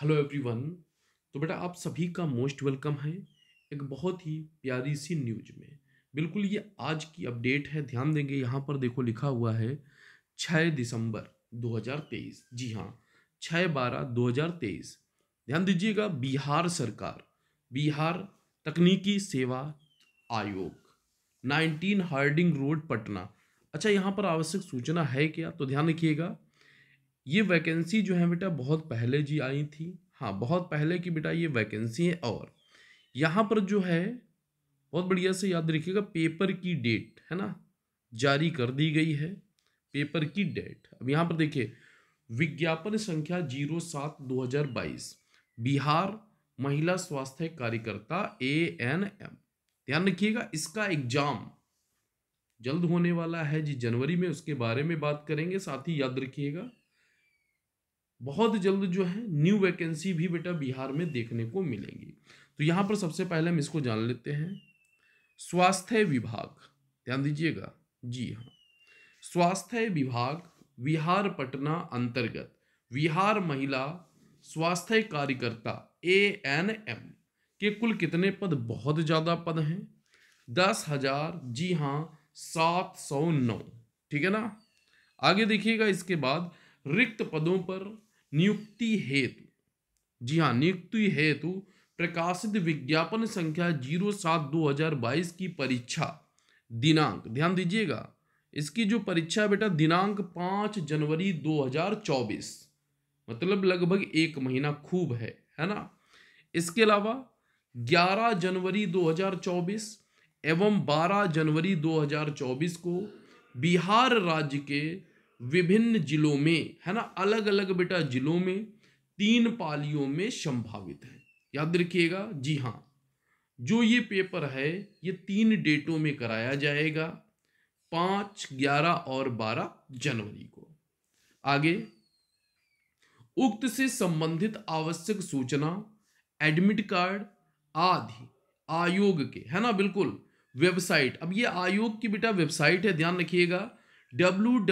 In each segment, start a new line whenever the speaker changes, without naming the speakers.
hello everyone तो बेटा आप सभी का मोस्ट वेलकम है एक बहुत ही प्यारी सी न्यूज में बिल्कुल ये आज की अपडेट है ध्यान देंगे यहाँ पर देखो लिखा हुआ है छः दिसंबर 2023 जी हाँ छः बारह 2023 ध्यान दीजिएगा बिहार सरकार बिहार तकनीकी सेवा आयोग 19 हार्डिंग रोड पटना अच्छा यहाँ पर आवश्यक सूचना है क्या तो ध्यान रखिएगा ये वैकेंसी जो है बेटा बहुत पहले जी आई थी हाँ बहुत पहले की बेटा ये वैकेंसी है और यहाँ पर जो है बहुत बढ़िया से याद रखिएगा पेपर की डेट है ना जारी कर दी गई है पेपर की डेट अब यहाँ पर देखिए विज्ञापन संख्या जीरो सात दो हजार बाईस बिहार महिला स्वास्थ्य कार्यकर्ता ए एन एम ध्यान रखिएगा इसका एग्जाम जल्द होने वाला है जी जनवरी में उसके बारे में बात करेंगे साथ ही याद रखिएगा बहुत जल्द जो है न्यू वैकेंसी भी बेटा बिहार में देखने को मिलेंगी तो यहाँ पर सबसे पहले हम इसको जान लेते हैं स्वास्थ्य विभाग ध्यान दीजिएगा जी हाँ स्वास्थ्य विभाग बिहार पटना अंतर्गत बिहार महिला स्वास्थ्य कार्यकर्ता ए एन एम के कुल कितने पद बहुत ज़्यादा पद हैं दस हजार जी हाँ सात सौ नौ ठीक है ना आगे देखिएगा इसके बाद रिक्त पदों पर नियुक्ति हेतु जी हाँ नियुक्ति हेतु प्रकाशित विज्ञापन संख्या जीरो सात दो हजार बाईस की परीक्षा दिनांक ध्यान दीजिएगा इसकी जो परीक्षा बेटा दिनांक पाँच जनवरी दो हजार चौबीस मतलब लगभग एक महीना खूब है है ना इसके अलावा ग्यारह जनवरी दो हजार चौबीस एवं बारह जनवरी दो हजार चौबीस को बिहार राज्य के विभिन्न जिलों में है ना अलग अलग बेटा जिलों में तीन पालियों में संभावित है याद रखिएगा जी हाँ जो ये पेपर है ये तीन डेटों में कराया जाएगा पांच ग्यारह और बारह जनवरी को आगे उक्त से संबंधित आवश्यक सूचना एडमिट कार्ड आदि आयोग के है ना बिल्कुल वेबसाइट अब ये आयोग की बेटा वेबसाइट है ध्यान रखिएगा www.btsc.bih.nic.in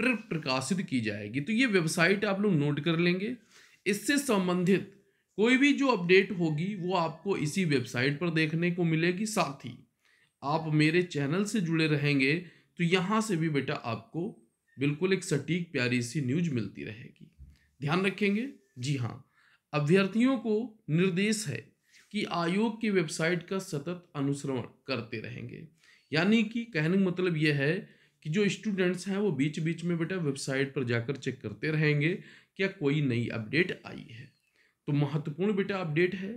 पर प्रकाशित की जाएगी तो ये वेबसाइट आप लोग नोट कर लेंगे इससे संबंधित कोई भी जो अपडेट होगी वो आपको इसी वेबसाइट पर देखने को मिलेगी साथ ही आप मेरे चैनल से जुड़े रहेंगे तो यहाँ से भी बेटा आपको बिल्कुल एक सटीक प्यारी सी न्यूज मिलती रहेगी ध्यान रखेंगे जी हाँ अभ्यर्थियों को निर्देश है कि आयोग की वेबसाइट का सतत अनुसरण करते रहेंगे यानी कि कहने का मतलब यह है कि जो स्टूडेंट्स हैं वो बीच बीच में बेटा वेबसाइट पर जाकर चेक करते रहेंगे क्या कोई नई अपडेट आई है तो महत्वपूर्ण बेटा अपडेट है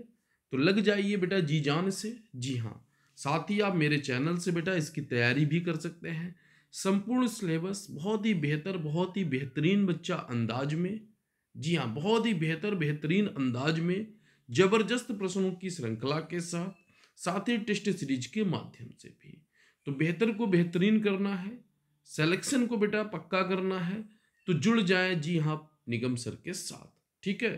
तो लग जाइए बेटा जी जान से जी हाँ साथ ही आप मेरे चैनल से बेटा इसकी तैयारी भी कर सकते हैं संपूर्ण सिलेबस बहुत ही बेहतर बहुत ही बेहतरीन बच्चा अंदाज में जी हाँ बहुत ही बेहतर बेहतरीन अंदाज में जबरदस्त प्रश्नों की श्रृंखला के साथ साथ ही टेस्ट सीरीज के माध्यम से भी तो बेहतर को बेहतरीन करना है सेलेक्शन को बेटा पक्का करना है तो जुड़ जाए जी हाँ निगम सर के साथ ठीक है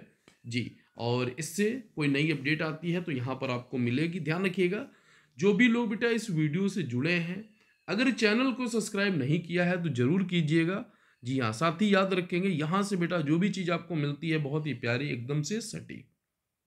जी और इससे कोई नई अपडेट आती है तो यहाँ पर आपको मिलेगी ध्यान रखिएगा जो भी लोग बेटा इस वीडियो से जुड़े हैं अगर चैनल को सब्सक्राइब नहीं किया है तो ज़रूर कीजिएगा जी हाँ साथ ही याद रखेंगे यहाँ से बेटा जो भी चीज़ आपको मिलती है बहुत ही प्यारी एकदम से सटीक